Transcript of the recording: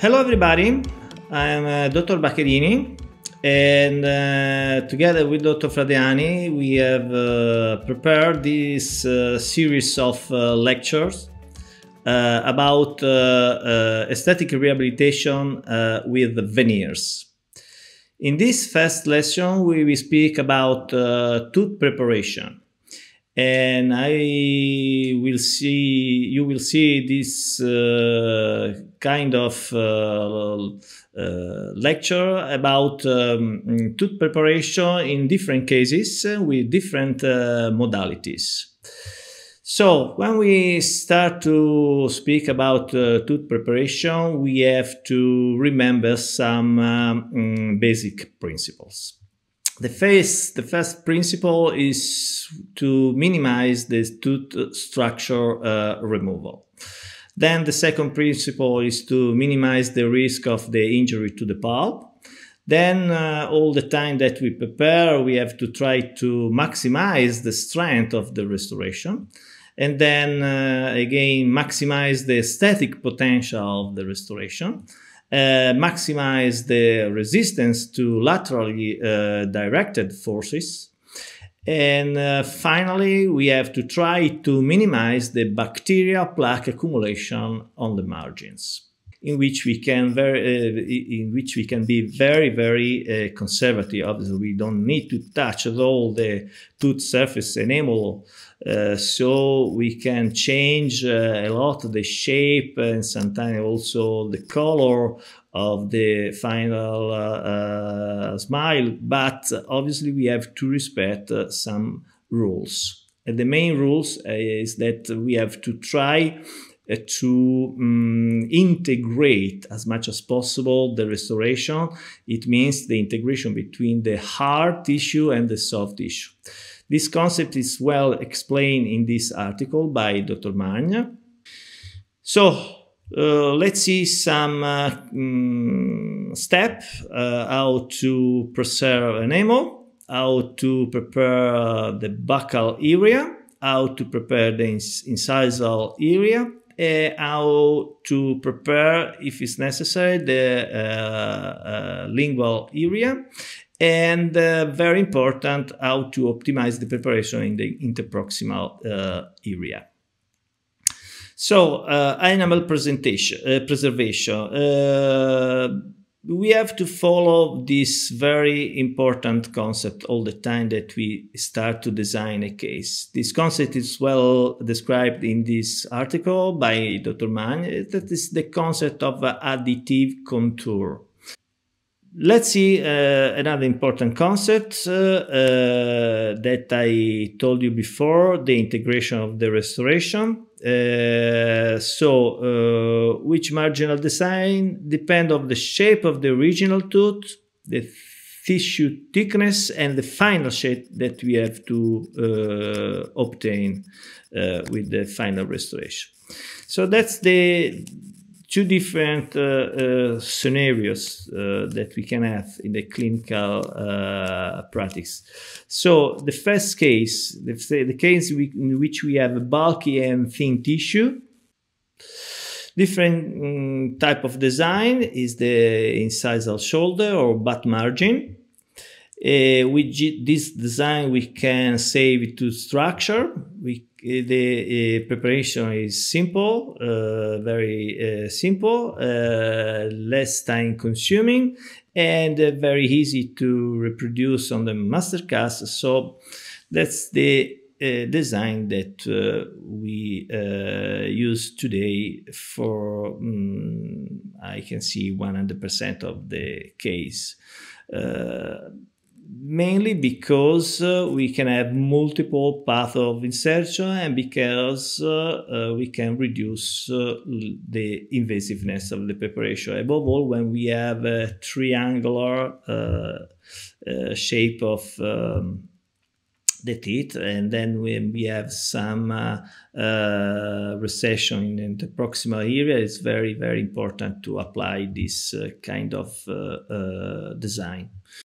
Hello, everybody. I am uh, Dr. Baccherini, and uh, together with Dr. Fradiani, we have uh, prepared this uh, series of uh, lectures uh, about aesthetic rehabilitation with veneers. In this first lesson, we will speak about tooth preparation and I will see you will see this uh, kind of uh, uh, lecture about um, tooth preparation in different cases with different uh, modalities. So when we start to speak about uh, tooth preparation, we have to remember some um, basic principles the first, the first principle is to minimize the tooth structure uh, removal. Then the second principle is to minimize the risk of the injury to the pulp. Then uh, all the time that we prepare, we have to try to maximize the strength of the restoration and then uh, again maximize the static potential of the restoration, uh, maximize the resistance to laterally uh, directed forces. And uh, finally, we have to try to minimize the bacterial plaque accumulation on the margins in which we can very uh, in which we can be very very uh, conservative obviously we don't need to touch at all the tooth surface enamel uh, so we can change uh, a lot the shape and sometimes also the color of the final uh, uh, smile but obviously we have to respect some rules and the main rules is that we have to try uh, to um, integrate as much as possible the restoration. It means the integration between the hard tissue and the soft tissue. This concept is well explained in this article by Dr. Magna. So uh, let's see some uh, um, step uh, how to preserve enamel, how to prepare the buccal area, how to prepare the incisal area, how to prepare, if it's necessary, the uh, uh, lingual area and uh, very important how to optimize the preparation in the interproximal uh, area. So uh, animal presentation, uh, preservation we have to follow this very important concept all the time that we start to design a case. This concept is well described in this article by Dr. Mann. That is the concept of additive contour. Let's see uh, another important concept uh, uh, that I told you before, the integration of the restoration. Uh, so uh, which marginal design depend of the shape of the original tooth, the tissue thickness, and the final shape that we have to uh, obtain uh, with the final restoration. So that's the two different uh, uh, scenarios uh, that we can have in the clinical uh, practice. So the first case, the case we, in which we have a bulky and thin tissue, different um, type of design is the incisal shoulder or butt margin. Uh, with this design, we can save to structure. We, uh, the uh, preparation is simple, uh, very uh, simple, uh, less time consuming, and very easy to reproduce on the cast. So that's the design that we use today for, um, I can see 100% of the case mainly because uh, we can have multiple paths of insertion and because uh, uh, we can reduce uh, the invasiveness of the preparation. Above all, when we have a triangular uh, uh, shape of um, the teeth and then when we have some recession in the proximal area, it's very, very important to apply this kind of design.